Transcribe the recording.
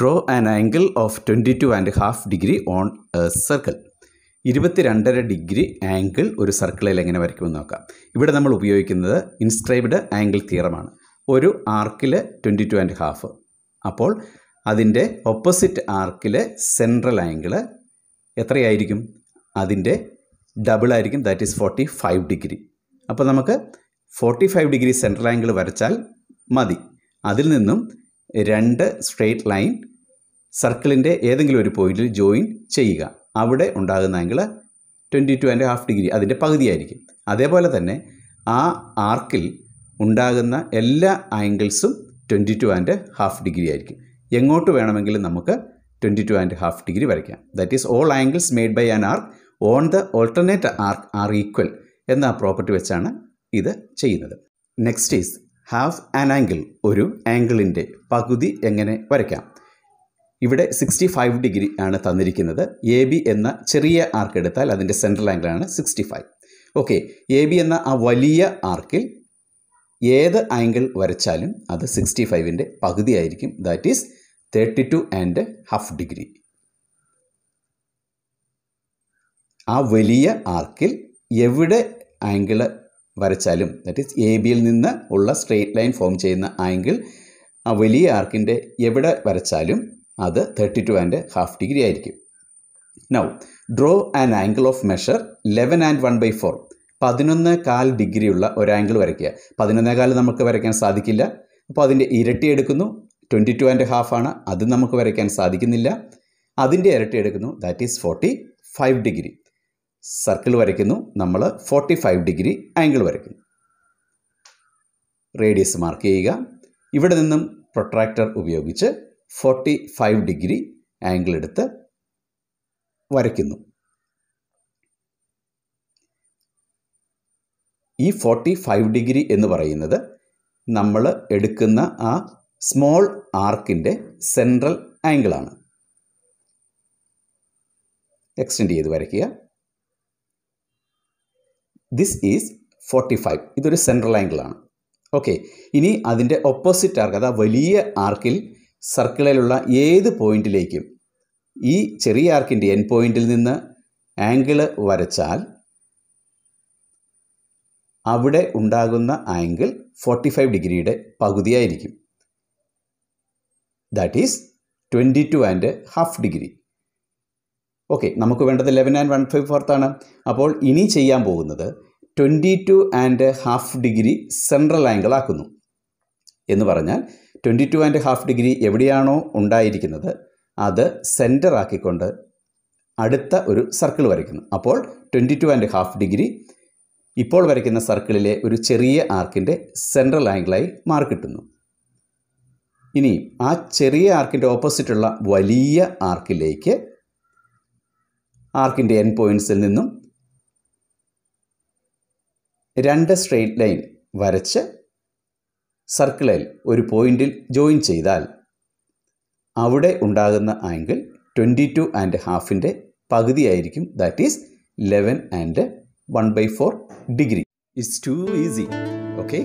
draw an angle of twenty two and half degree on a circle രണ്ടര degree angle ഒരു സർക്കിളിൽ എങ്ങനെ വരയ്ക്കുമെന്ന് നോക്കാം ഇവിടെ നമ്മൾ ഉപയോഗിക്കുന്നത് ഇൻസ്ക്രൈബ്ഡ് ആംഗിൾ തിയറമാണ് ഒരു ആർക്കിൽ ട്വൻറ്റി ടു ആൻഡ് ഹാഫ് അപ്പോൾ അതിൻ്റെ ഓപ്പോസിറ്റ് ആർക്കിലെ സെൻട്രൽ ആംഗിൾ എത്രയായിരിക്കും അതിൻ്റെ ഡബിൾ ആയിരിക്കും that is forty five degree അപ്പോൾ നമുക്ക് forty five degree central angle വരച്ചാൽ മതി അതിൽ നിന്നും രണ്ട് സ്ട്രെയിറ്റ് ലൈൻ സർക്കിളിൻ്റെ ഏതെങ്കിലും ഒരു പോയിന്റിൽ ജോയിൻ ചെയ്യുക അവിടെ ഉണ്ടാകുന്ന angle twenty two and half degree അതിൻ്റെ പകുതിയായിരിക്കും അതേപോലെ തന്നെ ആ ആർക്കിൽ ഉണ്ടാകുന്ന എല്ലാ ആംഗിൾസും twenty two and half degree ആയിരിക്കും എങ്ങോട്ട് വേണമെങ്കിലും നമുക്ക് twenty two and half degree വരയ്ക്കാം that is all angles made by an arc on the alternate arc are equal എന്ന പ്രോപ്പർട്ടി വെച്ചാണ് ഇത് ചെയ്യുന്നത് next is half an angle ഒരു ആംഗിളിൻ്റെ പകുതി എങ്ങനെ വരയ്ക്കാം ഇവിടെ സിക്സ്റ്റി ഫൈവ് ഡിഗ്രി ആണ് തന്നിരിക്കുന്നത് എ ബി എന്ന ചെറിയ ആർക്ക് എടുത്താൽ അതിൻ്റെ സെൻട്രൽ ആംഗിളാണ് sixty five okay A B എന്ന ആ വലിയ ആർക്കിൽ ഏത് ആംഗിൾ വരച്ചാലും അത് സിക്സ്റ്റി ഫൈവിൻ്റെ ആയിരിക്കും that is thirty two and half degree ആ വലിയ ആർക്കിൽ എവിടെ ആംഗിള് വരച്ചാലും ദാറ്റ് ഈസ് എ ബിയിൽ നിന്ന് ഉള്ള സ്ട്രെയിറ്റ് ലൈൻ ഫോം ചെയ്യുന്ന ആംഗിൾ ആ വലിയ ആർക്കിൻ്റെ എവിടെ വരച്ചാലും അത് thirty two and half degree ആയിരിക്കും now draw an angle of measure eleven and one by four പതിനൊന്ന് കാൽ ഡിഗ്രിയുള്ള ഒരു ആംഗിൾ വരയ്ക്കുക പതിനൊന്നേ കാൽ നമുക്ക് വരയ്ക്കാൻ സാധിക്കില്ല അപ്പോൾ അതിൻ്റെ ഇരട്ടി എടുക്കുന്നു ട്വൻറ്റി ടു ആൻഡ് ഹാഫ് ആണ് അത് നമുക്ക് വരയ്ക്കാൻ സാധിക്കുന്നില്ല അതിൻ്റെ ഇരട്ടി എടുക്കുന്നു that is forty five degree circle വരയ്ക്കുന്നു നമ്മൾ ഫോർട്ടി ഫൈവ് ഡിഗ്രി ആംഗിൾ വരയ്ക്കുന്നു റേഡിയസ് മാർക്ക് ചെയ്യുക ഇവിടെ നിന്നും പ്രൊട്രാക്ടർ ഉപയോഗിച്ച് ഫോർട്ടി ഫൈവ് ഡിഗ്രി ആംഗിൾ എടുത്ത് വരയ്ക്കുന്നു ഈ ഫോർട്ടി ഫൈവ് ഡിഗ്രി എന്ന് പറയുന്നത് നമ്മൾ എടുക്കുന്ന ആ സ്മോൾ ആർക്കിൻ്റെ സെൻട്രൽ ആംഗിളാണ് എക്സ്റ്റെൻഡ് ചെയ്ത് വരയ്ക്കുക ദിസ് ഈസ് ഫോർട്ടി ഫൈവ് ഇതൊരു സെൻട്രൽ ആംഗിളാണ് ഓക്കെ ഇനി അതിൻ്റെ ഓപ്പോസിറ്റ് ആർക്ക് അതാ വലിയ ആർക്കിൽ സർക്കിളിലുള്ള ഏത് പോയിന്റിലേക്കും ഈ ചെറിയ ആർക്കിൻ്റെ എൻ പോയിന്റിൽ നിന്ന് ആംഗിള് വരച്ചാൽ അവിടെ ഉണ്ടാകുന്ന ആംഗിൾ ഫോർട്ടി ഫൈവ് ഡിഗ്രിയുടെ പകുതിയായിരിക്കും that is twenty two and half degree okay നമുക്ക് വേണ്ടത് ലെവൻ ആൻഡ് വൺ ഫൈവ് ഫോർത്താണ് അപ്പോൾ ഇനി ചെയ്യാൻ പോകുന്നത് twenty two and half degree central angle ആക്കുന്നു എന്ന് പറഞ്ഞാൽ twenty two and half degree എവിടെയാണോ ഉണ്ടായിരിക്കുന്നത് അത് സെൻറ്റർ ആക്കിക്കൊണ്ട് അടുത്ത ഒരു സർക്കിൾ വരയ്ക്കുന്നു അപ്പോൾ twenty two and half degree ഇപ്പോൾ വരയ്ക്കുന്ന സർക്കിളിലെ ഒരു ചെറിയ ആർക്കിൻ്റെ സെൻട്രൽ ആംഗിളായി മാർക്കിട്ടുന്നു ഇനി ആ ചെറിയ ആർക്കിൻ്റെ ഓപ്പോസിറ്റുള്ള വലിയ ആർക്കിലേക്ക് ആർക്കിൻ്റെ എൻ പോയിൻസിൽ നിന്നും രണ്ട് സ്ട്രെയിറ്റ് ലൈൻ വരച്ച് സർക്കിളിൽ ഒരു പോയിന്റിൽ ജോയിൻ ചെയ്താൽ അവിടെ ഉണ്ടാകുന്ന ആംഗിൾ ട്വൻറ്റി ടു ആൻഡ് ഹാഫിൻ്റെ പകുതിയായിരിക്കും that is eleven and one by four degree it's too easy okay